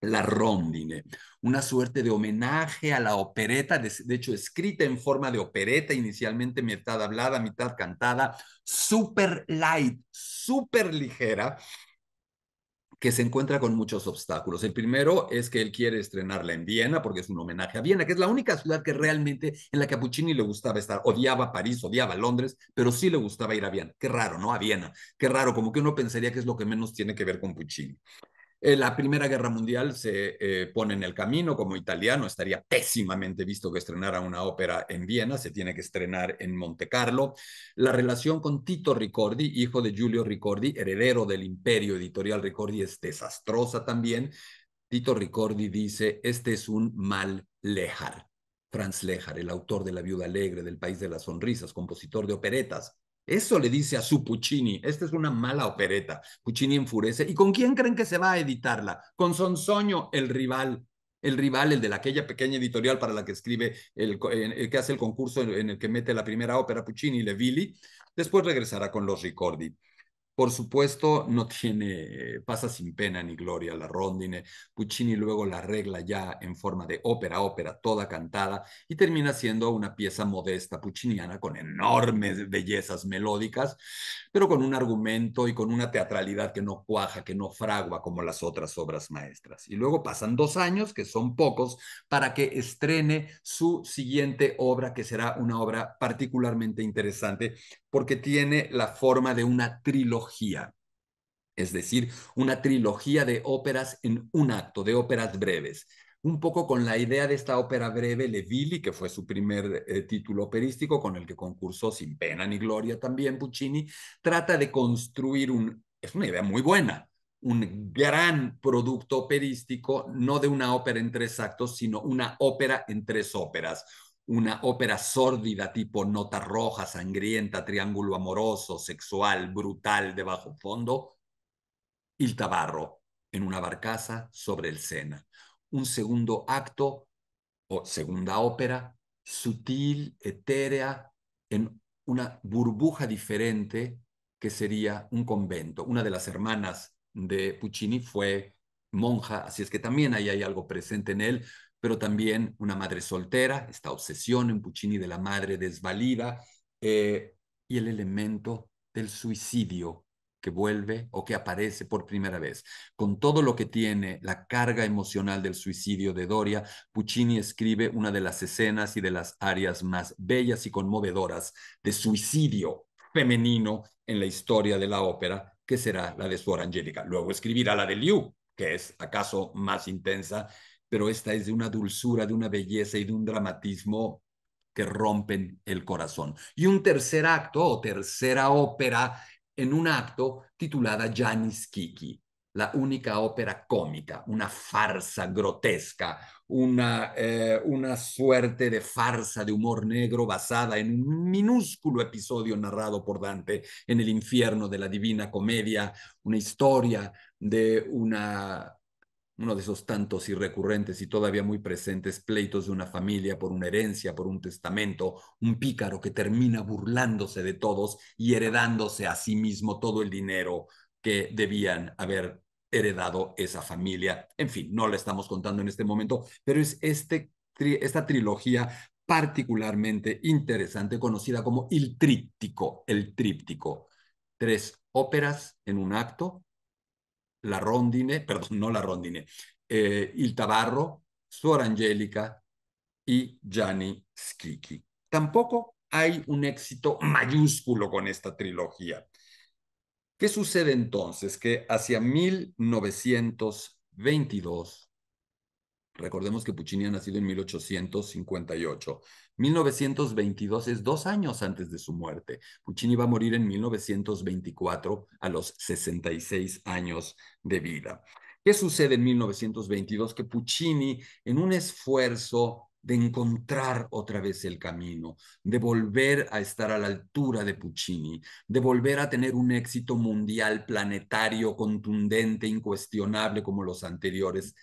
La Rondine, una suerte de homenaje a la opereta, de, hecho escrita en forma de opereta, inicialmente mitad hablada, mitad cantada, super light, súper ligera, que se encuentra con muchos obstáculos. El primero es que él quiere estrenarla en Viena porque es un homenaje a Viena, que es la única ciudad que realmente en la que a Puccini le gustaba estar. Odiaba París, odiaba Londres, pero sí le gustaba ir a Viena. Qué raro, ¿no? A Viena. Qué raro, como que uno pensaría que es lo que menos tiene que ver con Puccini la Primera Guerra Mundial se eh, pone en el camino como italiano, estaría pésimamente visto que estrenara una ópera en Viena, se tiene que estrenar en Monte Carlo. La relación con Tito Ricordi, hijo de Giulio Ricordi, heredero del imperio editorial Ricordi, es desastrosa también. Tito Ricordi dice, este es un mal lejar. Franz Lejar, el autor de La Viuda Alegre, del País de las Sonrisas, compositor de operetas, eso le dice a su Puccini, esta es una mala opereta. Puccini enfurece. ¿Y con quién creen que se va a editarla? Con Sonsoño, el rival. El rival, el de aquella pequeña editorial para la que escribe, el, que hace el concurso en, el que mete la primera ópera Puccini, Levilli. Después regresará con los Ricordi. Por supuesto, no tiene, pasa sin pena ni gloria la rondine. Puccini luego la arregla ya en forma de ópera, ópera, toda cantada, y termina siendo una pieza modesta pucciniana con enormes bellezas melódicas, pero con un argumento y con una teatralidad que no cuaja, que no fragua como las otras obras maestras. Y luego pasan dos años, que son pocos, para que estrene su siguiente obra, que será una obra particularmente interesante porque tiene la forma de una trilogía, es decir, una trilogía de óperas en un acto, de óperas breves. Un poco con la idea de esta ópera breve, Le que fue su primer eh, título operístico, con el que concursó sin pena ni gloria también Puccini, trata de construir un, es una idea muy buena, un gran producto operístico, no de una ópera en tres actos, sino una ópera en tres óperas, una ópera sórdida tipo nota roja, sangrienta, triángulo amoroso, sexual, brutal de bajo fondo, el Tabarro en una barcaza sobre el Sena. Un segundo acto o segunda ópera sutil, etérea, en una burbuja diferente que sería un convento. Una de las hermanas de Puccini fue monja, así es que también ahí hay algo presente en él, pero también una madre soltera, esta obsesión en Puccini de la madre desvalida, eh, y el elemento del suicidio que vuelve o que aparece por primera vez. Con todo lo que tiene la carga emocional del suicidio de Doria, Puccini escribe una de las escenas y de las áreas más bellas y conmovedoras de suicidio femenino en la historia de la ópera, que será la de Suor Angélica. Luego escribirá la de Liu, que es acaso más intensa, pero esta es de una dulzura, de una belleza y de un dramatismo que rompen el corazón. Y un tercer acto o tercera ópera en un acto titulada Janis Kiki, la única ópera cómica, una farsa grotesca, una, eh, una suerte de farsa de humor negro basada en un minúsculo episodio narrado por Dante en el infierno de la divina comedia, una historia de una uno de esos tantos y recurrentes y todavía muy presentes pleitos de una familia por una herencia, por un testamento, un pícaro que termina burlándose de todos y heredándose a sí mismo todo el dinero que debían haber heredado esa familia. En fin, no la estamos contando en este momento, pero es este, esta trilogía particularmente interesante, conocida como el tríptico, el tríptico. Tres óperas en un acto, la Rondine, perdón, no la Rondine, eh, Il Tabarro, Suor Angelica y Gianni Schicchi. Tampoco hay un éxito mayúsculo con esta trilogía. ¿Qué sucede entonces? Que hacia 1922 Recordemos que Puccini ha nacido en 1858. 1922 es dos años antes de su muerte. Puccini va a morir en 1924 a los 66 años de vida. ¿Qué sucede en 1922? Que Puccini, en un esfuerzo de encontrar otra vez el camino, de volver a estar a la altura de Puccini, de volver a tener un éxito mundial, planetario, contundente, incuestionable como los anteriores,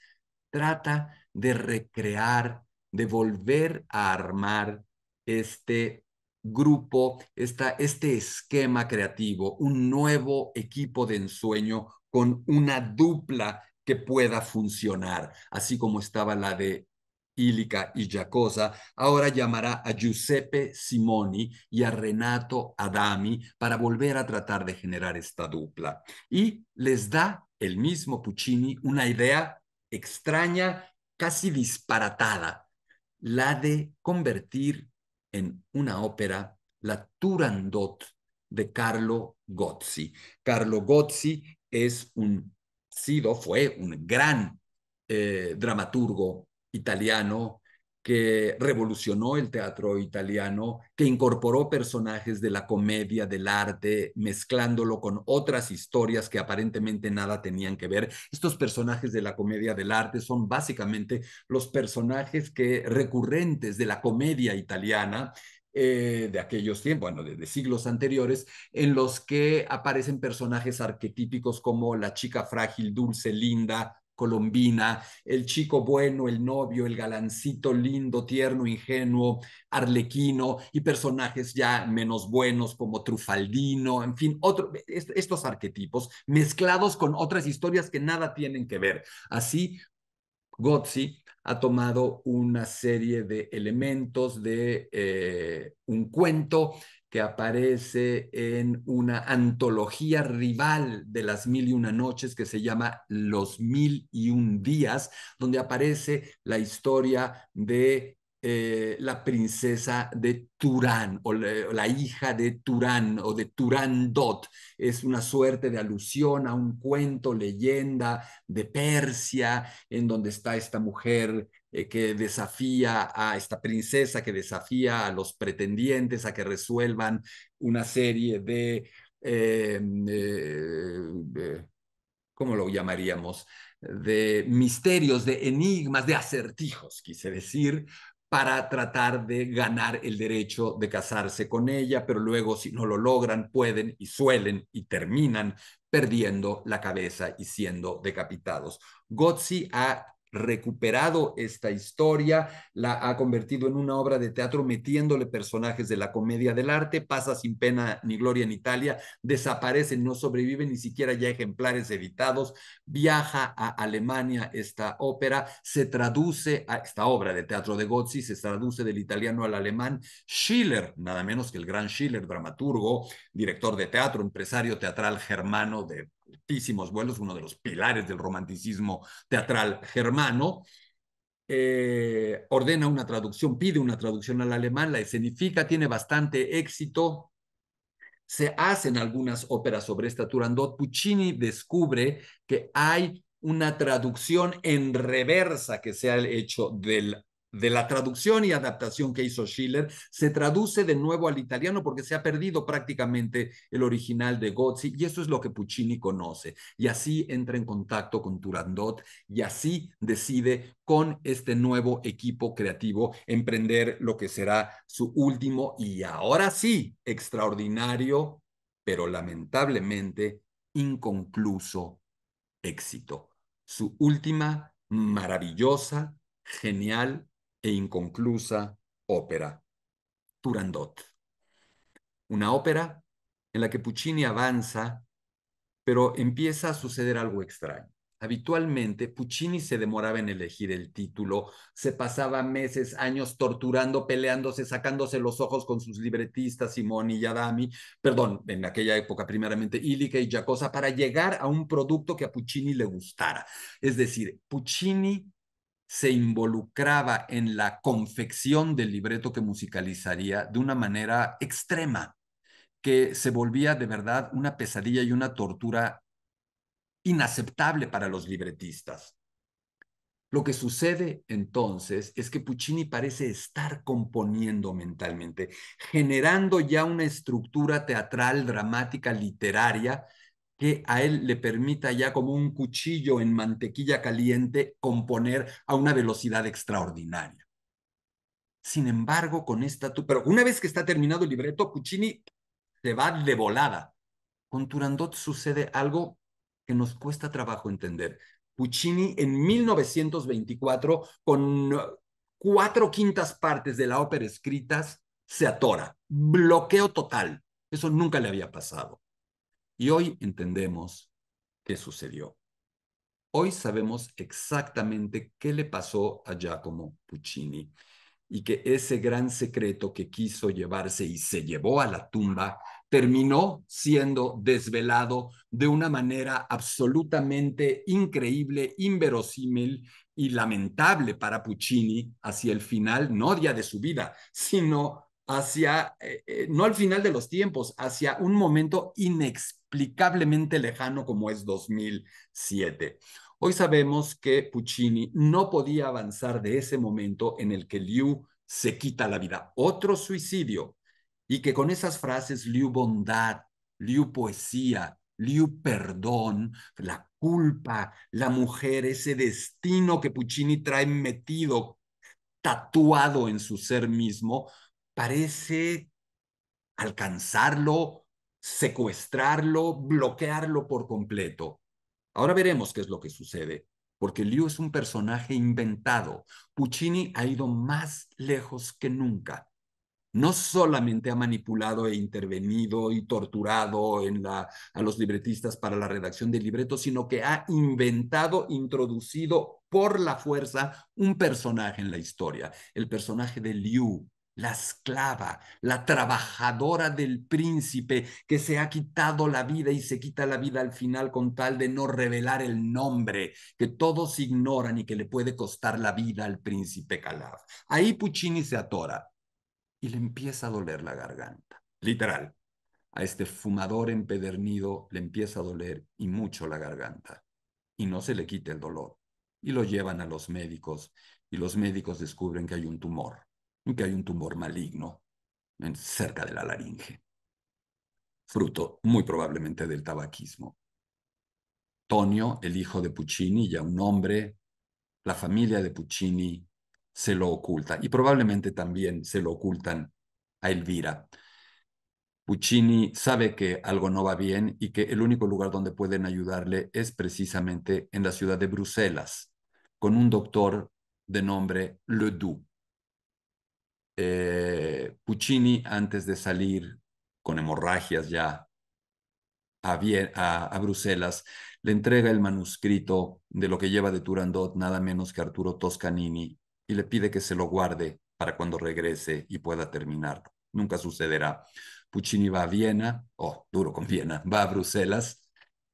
trata de recrear, de volver a armar este grupo, este esquema creativo, un nuevo equipo de ensueño con una dupla que pueda funcionar, así como estaba la de Ilica y Giacosa, ahora llamará a Giuseppe Simoni y a Renato Adami para volver a tratar de generar esta dupla. Y les da el mismo Puccini una idea extraña, casi disparatada, la de convertir en una ópera la Turandot de Carlo Gozzi. Carlo Gozzi es un, sido, fue un gran eh, dramaturgo italiano que revolucionó el teatro italiano, que incorporó personajes de la comedia, del arte, mezclándolo con otras historias que aparentemente nada tenían que ver. Estos personajes de la comedia del arte son básicamente los personajes que recurrentes de la comedia italiana, eh, de aquellos tiempos, bueno, de, siglos anteriores, en los que aparecen personajes arquetípicos como la chica frágil, dulce, linda, Colombina, el chico bueno, el novio, el galancito lindo, tierno, ingenuo, arlequino y personajes ya menos buenos como Trufaldino, en fin, estos arquetipos mezclados con otras historias que nada tienen que ver. Así, Gozzi ha tomado una serie de elementos de eh, un cuento que aparece en una antología rival de las mil y una noches que se llama Los mil y un días, donde aparece la historia de eh, la princesa de Turán o la, la, hija de Turán o de Turán Dot. Es una suerte de alusión a un cuento, leyenda de Persia, en donde está esta mujer eh, que desafía a esta princesa, que desafía a los pretendientes a que resuelvan una serie de, eh, mm, eh, ¿cómo lo llamaríamos? de misterios, de enigmas, de acertijos, quise decir, para tratar de ganar el derecho de casarse con ella, pero luego si no lo logran, pueden y suelen y terminan perdiendo la cabeza y siendo decapitados. Gozzi ha recuperado esta historia, la ha convertido en una obra de teatro metiéndole personajes de la comedia del arte, pasa sin pena ni gloria en Italia, desaparece, no sobrevive ni siquiera ya ejemplares editados, viaja a Alemania esta ópera, se traduce a esta obra de teatro de Gozzi, se traduce del italiano al alemán, Schiller, nada menos que el gran Schiller, dramaturgo, director de teatro, empresario teatral germano de vuelos, uno de los pilares del romanticismo teatral germano, eh, ordena una traducción, pide una traducción al alemán, la escenifica, tiene bastante éxito. Se hacen algunas óperas sobre esta Turandot. Puccini descubre que hay una traducción en reversa que se ha hecho del de la traducción y adaptación que hizo Schiller, se traduce de nuevo al italiano porque se ha perdido prácticamente el original de Gozzi y eso es lo que Puccini conoce. Y así entra en contacto con Turandot y así decide con este nuevo equipo creativo emprender lo que será su último y ahora sí extraordinario, pero lamentablemente inconcluso éxito. Su última maravillosa, genial e inconclusa ópera, Turandot. Una ópera en la que Puccini avanza, pero empieza a suceder algo extraño. Habitualmente, Puccini se demoraba en elegir el título, se pasaba meses, años torturando, peleándose, sacándose los ojos con sus libretistas Simone y Adami, perdón, en aquella época primeramente Illica y Giacosa, para llegar a un producto que a Puccini le gustara. Es decir, Puccini se involucraba en la confección del libreto que musicalizaría de una manera extrema, que se volvía de verdad una pesadilla y una tortura inaceptable para los libretistas. Lo que sucede entonces es que Puccini parece estar componiendo mentalmente, generando ya una estructura teatral, dramática, literaria, que a él le permita ya como un cuchillo en mantequilla caliente componer a una velocidad extraordinaria. Sin embargo, con esta... Pero una vez que está terminado el libreto, Puccini se va de volada. Con Turandot sucede algo que nos cuesta trabajo entender. Puccini en 1924, con eh, cuatro quintas partes de la ópera escritas, se atora. Bloqueo total. Eso nunca le había pasado. Y hoy entendemos qué sucedió. Hoy sabemos exactamente qué le pasó a Giacomo Puccini y que ese gran secreto que quiso llevarse y se llevó a la tumba terminó siendo desvelado de una manera absolutamente increíble, inverosímil y lamentable para Puccini hacia el final, no día de su vida, sino hacia, eh, eh, no al final de los tiempos, hacia un momento inexplicable inexplicablemente lejano como es 2007. Hoy sabemos que Puccini no podía avanzar de ese momento en el que Liu se quita la vida, otro suicidio, y que con esas frases Liu bondad, Liu poesía, Liu perdón, la culpa, la mujer, ese destino que Puccini trae metido, tatuado en su ser mismo, parece alcanzarlo secuestrarlo, bloquearlo por completo. Ahora veremos qué es lo que sucede, porque Liu es un personaje inventado. Puccini ha ido más lejos que nunca. No solamente ha manipulado e intervenido y torturado en la, a los libretistas para la redacción de libreto, sino que ha inventado, introducido por la fuerza un personaje en la historia, el personaje de Liu, la esclava, la trabajadora del príncipe que se ha quitado la vida y se quita la vida al final con tal de no revelar el nombre que todos ignoran y que le puede costar la vida al príncipe Calaf. Ahí Puccini se atora y le empieza a doler la garganta, literal. A este fumador empedernido le empieza a doler y mucho la garganta y no se le quita el dolor y lo llevan a los médicos y los médicos descubren que hay un tumor que hay un tumor maligno cerca de la laringe, fruto muy probablemente del tabaquismo. Tonio, el hijo de Puccini, ya un hombre, la familia de Puccini se lo oculta y probablemente también se lo ocultan a Elvira. Puccini sabe que algo no va bien y que el único lugar donde pueden ayudarle es precisamente en la ciudad de Bruselas, con un doctor de nombre Ledoux eh, Puccini, antes de salir con hemorragias ya a, a, Bruselas, le entrega el manuscrito de lo que lleva de Turandot nada menos que Arturo Toscanini y le pide que se lo guarde para cuando regrese y pueda terminarlo. Nunca sucederá. Puccini va a Viena, oh, duro con Viena, va a Bruselas,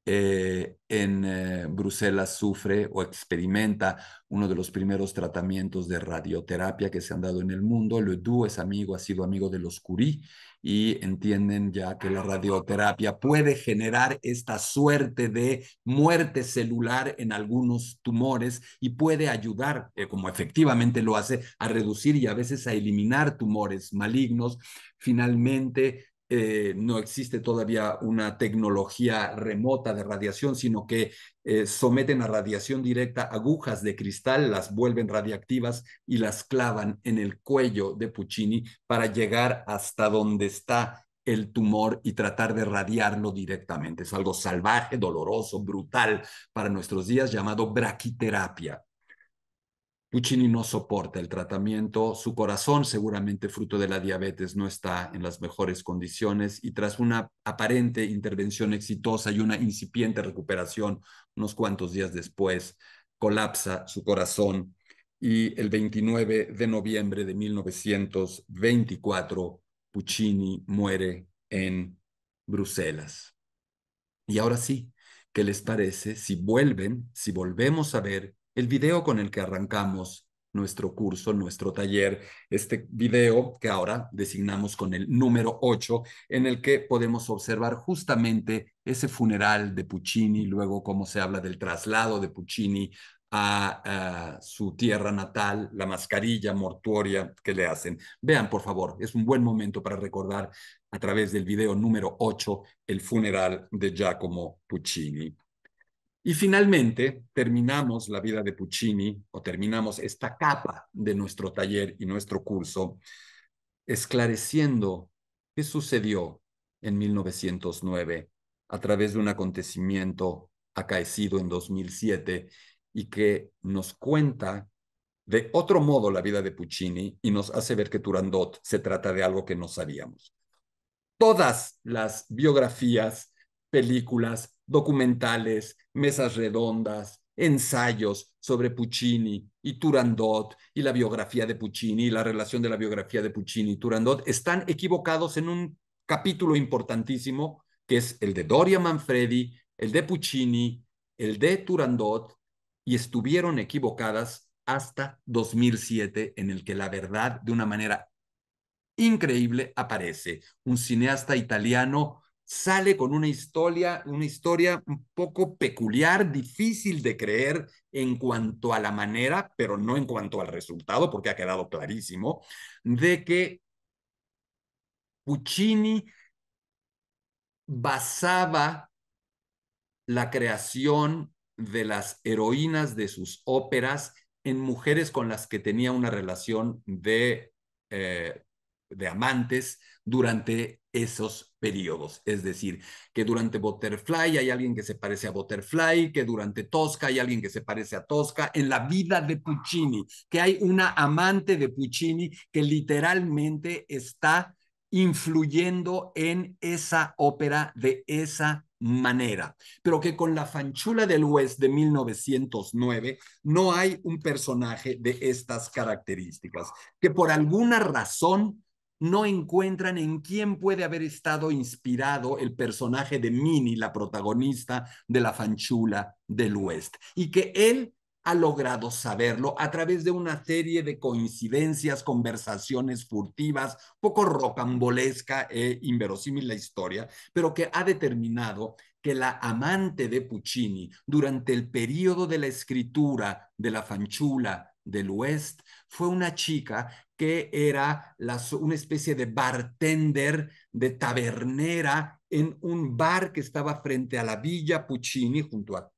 eh, en eh, Bruselas sufre o experimenta uno de los primeros tratamientos de radioterapia que se han dado en el mundo. Du es amigo, ha sido amigo de los Curie y entienden ya que la radioterapia puede generar esta suerte de muerte celular en algunos tumores y puede ayudar, eh, como efectivamente lo hace, a reducir y a veces a eliminar tumores malignos. Finalmente, eh, no existe todavía una tecnología remota de radiación, sino que eh, someten a radiación directa agujas de cristal, las vuelven radiactivas y las clavan en el cuello de Puccini para llegar hasta donde está el tumor y tratar de radiarlo directamente. Es algo salvaje, doloroso, brutal para nuestros días llamado braquiterapia. Puccini no soporta el tratamiento, su corazón seguramente fruto de la diabetes no está en las mejores condiciones y tras una aparente intervención exitosa y una incipiente recuperación, unos cuantos días después, colapsa su corazón y el 29 de noviembre de 1924, Puccini muere en Bruselas. Y ahora sí, ¿qué les parece si vuelven, si volvemos a ver el video con el que arrancamos nuestro curso, nuestro taller, este video que ahora designamos con el número 8, en el que podemos observar justamente ese funeral de Puccini, luego cómo se habla del traslado de Puccini a, su tierra natal, la mascarilla mortuoria que le hacen. Vean, por favor, es un buen momento para recordar a través del video número 8 el funeral de Giacomo Puccini. Y finalmente terminamos la vida de Puccini o terminamos esta capa de nuestro taller y nuestro curso esclareciendo qué sucedió en 1909 a través de un acontecimiento acaecido en 2007 y que nos cuenta de otro modo la vida de Puccini y nos hace ver que Turandot se trata de algo que no sabíamos. Todas las biografías, películas, documentales, mesas redondas, ensayos sobre Puccini y Turandot y la biografía de Puccini y la relación de la biografía de Puccini y Turandot están equivocados en un capítulo importantísimo que es el de Doria Manfredi, el de Puccini, el de Turandot y estuvieron equivocadas hasta 2007 en el que la verdad de una manera increíble aparece. Un cineasta italiano sale con una historia, una historia un poco peculiar, difícil de creer en cuanto a la manera, pero no en cuanto al resultado, porque ha quedado clarísimo, de que Puccini basaba la creación de las heroínas de sus óperas en mujeres con las que tenía una relación de, eh, de amantes durante esos periodos. Es decir, que durante Butterfly hay alguien que se parece a Butterfly, que durante Tosca hay alguien que se parece a Tosca, en la vida de Puccini, que hay una amante de Puccini que literalmente está influyendo en esa ópera de esa manera, pero que con la fanchula del West de 1909 no hay un personaje de estas características, que por alguna razón no encuentran en quién puede haber estado inspirado el personaje de Minnie, la protagonista de la fanchula del oeste, y que él ha logrado saberlo a través de una serie de coincidencias, conversaciones furtivas, poco rocambolesca e inverosímil la historia, pero que ha determinado que la amante de Puccini durante el periodo de la escritura de la fanchula del West fue una chica que era una especie de bartender, de tabernera en un bar que estaba frente a la Villa Puccini, junto a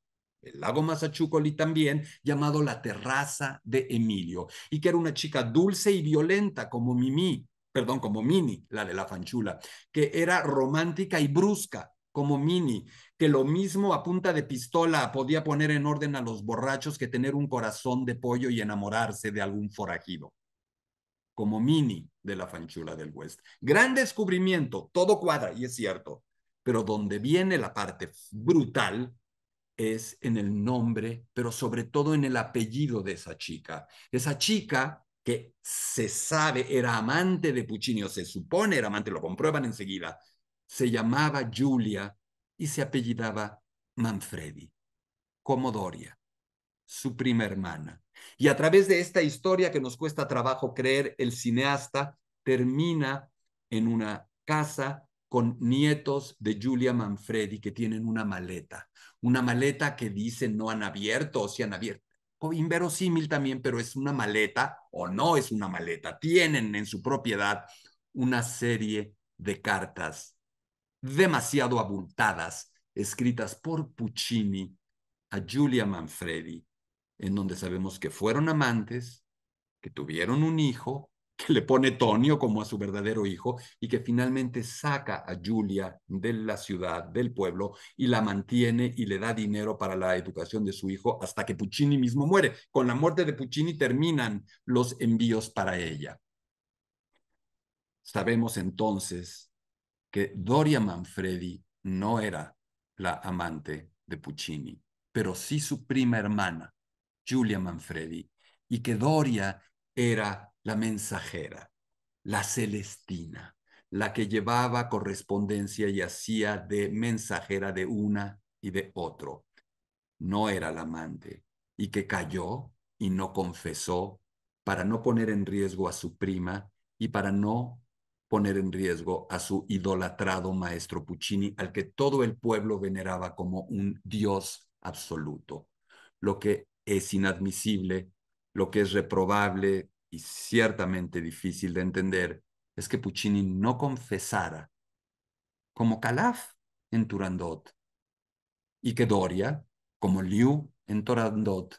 lago Massachucoli también, llamado la terraza de Emilio, y que era una chica dulce y violenta como Mimi, perdón, como Mini, la de la fanchula, que era romántica y brusca como Mini, que lo mismo a punta de pistola podía poner en orden a los borrachos que tener un corazón de pollo y enamorarse de algún forajido como mini de la fanchula del West. Gran descubrimiento, todo cuadra y es cierto, pero donde viene la parte brutal es en el nombre, pero sobre todo en el apellido de esa chica. Esa chica que se sabe era amante de Puccini, o se supone era amante, lo comprueban enseguida, se llamaba Julia y se apellidaba Manfredi, como Doria, su prima hermana. Y a través de esta historia que nos cuesta trabajo creer, el cineasta termina en una casa con nietos de Julia Manfredi que tienen una maleta, una maleta que dicen no han abierto o si han abierto. O inverosímil también, pero es una maleta o no es una maleta. Tienen en su propiedad una serie de cartas demasiado abultadas escritas por Puccini a Julia Manfredi en donde sabemos que fueron amantes, que tuvieron un hijo, que le pone Tonio como a su verdadero hijo y que finalmente saca a Julia de la ciudad, del pueblo, y la mantiene y le da dinero para la educación de su hijo hasta que Puccini mismo muere. Con la muerte de Puccini terminan los envíos para ella. Sabemos entonces que Doria Manfredi no era la amante de Puccini, pero sí su prima hermana, Giulia Manfredi, y que Doria era la mensajera, la celestina, la que llevaba correspondencia y hacía de mensajera de una y de otro. No era la amante, y que cayó y no confesó para no poner en riesgo a su prima y para no poner en riesgo a su idolatrado maestro Puccini, al que todo el pueblo veneraba como un dios absoluto. Lo que es inadmisible, lo que es reprobable y ciertamente difícil de entender es que Puccini no confesara, como Calaf en Turandot, y que Doria, como Liu en Turandot,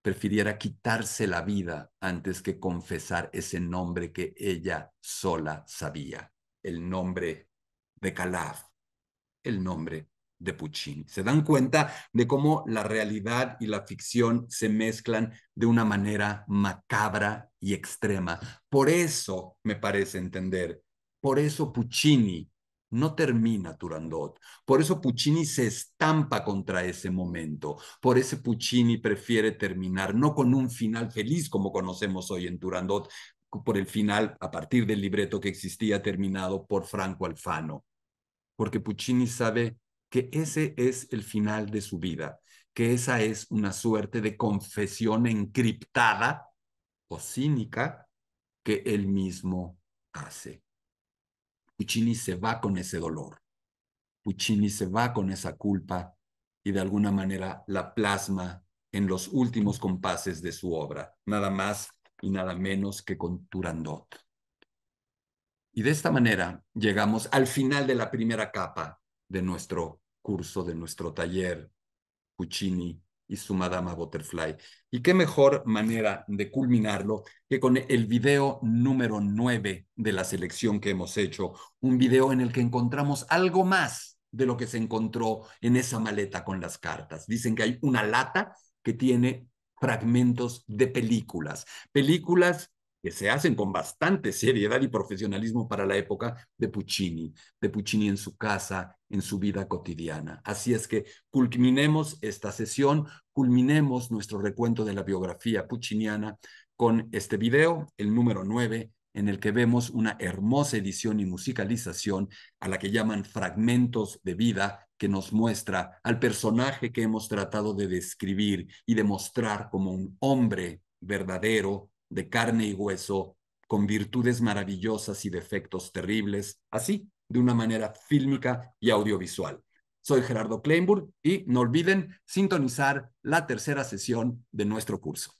prefiriera quitarse la vida antes que confesar ese nombre que ella sola sabía, el nombre de Calaf, el nombre de Puccini. Se dan cuenta de cómo la realidad y la ficción se mezclan de una manera macabra y extrema. Por eso, me parece entender, por eso Puccini no termina Turandot. Por eso Puccini se estampa contra ese momento. Por eso Puccini prefiere terminar no con un final feliz como conocemos hoy en Turandot, por el final a partir del libreto que existía terminado por Franco Alfano. Porque Puccini sabe que ese es el final de su vida, que esa es una suerte de confesión encriptada o cínica que él mismo hace. Puccini se va con ese dolor, Puccini se va con esa culpa y de alguna manera la plasma en los últimos compases de su obra, nada más y nada menos que con Turandot. Y de esta manera llegamos al final de la primera capa de nuestro curso, de nuestro taller Puccini y su Madama Butterfly. Y qué mejor manera de culminarlo que con el video número 9 de la selección que hemos hecho, un video en el que encontramos algo más de lo que se encontró en esa maleta con las cartas. Dicen que hay una lata que tiene fragmentos de películas, películas que se hacen con bastante seriedad y profesionalismo para la época de Puccini, de Puccini en su casa, en su vida cotidiana. Así es que culminemos esta sesión, culminemos nuestro recuento de la biografía pucciniana con este video, el número 9, en el que vemos una hermosa edición y musicalización a la que llaman fragmentos de vida que nos muestra al personaje que hemos tratado de describir y de mostrar como un hombre verdadero de carne y hueso, con virtudes maravillosas y defectos terribles, así, de una manera fílmica y audiovisual. Soy Gerardo Kleinburg y no olviden sintonizar la tercera sesión de nuestro curso.